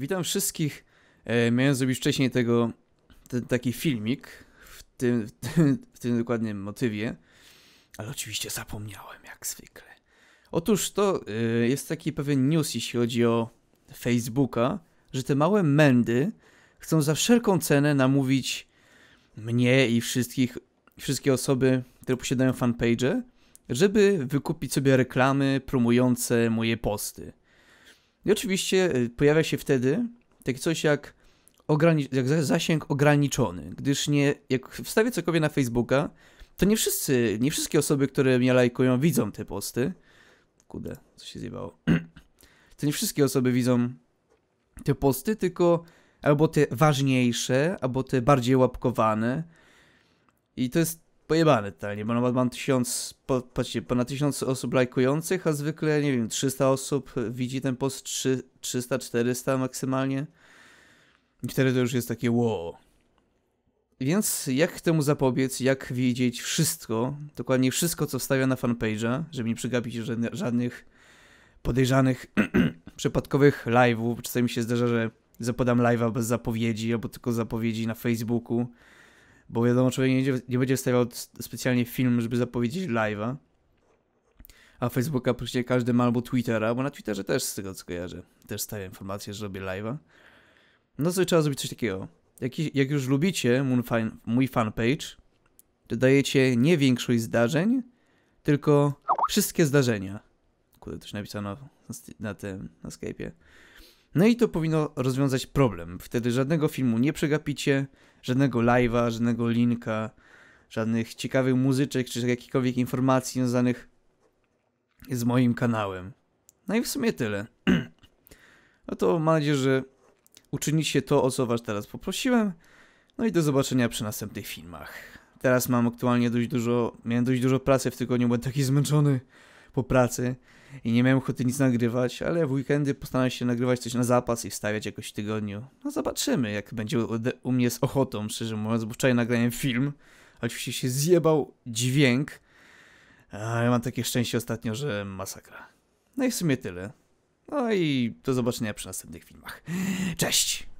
Witam wszystkich. E, miałem zrobić wcześniej tego, ten, taki filmik w tym, w tym, w tym dokładnym motywie, ale oczywiście zapomniałem jak zwykle. Otóż to e, jest taki pewien news, jeśli chodzi o Facebooka, że te małe mędy chcą za wszelką cenę namówić mnie i wszystkich, wszystkie osoby, które posiadają fanpage, e, żeby wykupić sobie reklamy promujące moje posty. I oczywiście y, pojawia się wtedy takie coś jak, ograni- jak zasięg ograniczony, gdyż nie, jak wstawię cokolwiek na Facebooka, to nie wszyscy, nie wszystkie osoby, które mnie lajkują, widzą te posty. kudę, co się zjebało. to nie wszystkie osoby widzą te posty, tylko albo te ważniejsze, albo te bardziej łapkowane. I to jest pojebane totalnie, bo nawet mam tysiąc, po, patrzcie, ponad tysiąc osób lajkujących, a zwykle, nie wiem, 300 osób widzi ten post, 300, 400 maksymalnie. I wtedy to już jest takie wow. Więc jak temu zapobiec, jak widzieć wszystko, dokładnie wszystko, co wstawia na fanpage'a, żeby nie przegapić żadnych, żadnych podejrzanych, przypadkowych live'ów. Czasami się zdarza, że zapodam live'a bez zapowiedzi, albo tylko zapowiedzi na Facebooku bo wiadomo, człowiek nie, nie będzie wstawiał specjalnie film, żeby zapowiedzieć live'a. A Facebooka przecież każdy ma albo Twittera, bo na Twitterze też z tego co kojarzę, też stawia informację, że robię live'a. No to trzeba zrobić coś takiego. Jak, jak już lubicie fan, mój fanpage, to dajecie nie większość zdarzeń, tylko wszystkie zdarzenia. Kurde, coś napisano na, na tym, na Skype'ie. No i to powinno rozwiązać problem. Wtedy żadnego filmu nie przegapicie, żadnego live'a, żadnego linka, żadnych ciekawych muzyczek czy jakichkolwiek informacji związanych z moim kanałem. No i w sumie tyle. no to mam nadzieję, że uczyniście to, o co was teraz poprosiłem. No i do zobaczenia przy następnych filmach. Teraz mam aktualnie dość dużo, miałem dość dużo pracy w tygodniu, byłem taki zmęczony po pracy i nie miałem ochoty nic nagrywać, ale w weekendy postanawiam się nagrywać coś na zapas i wstawiać jakoś w tygodniu. No zobaczymy, jak będzie u, u mnie z ochotą, szczerze mówiąc, bo wczoraj nagrałem film, oczywiście się zjebał dźwięk, ale mam takie szczęście ostatnio, że masakra. No i w sumie tyle. No i do zobaczenia przy następnych filmach. Cześć!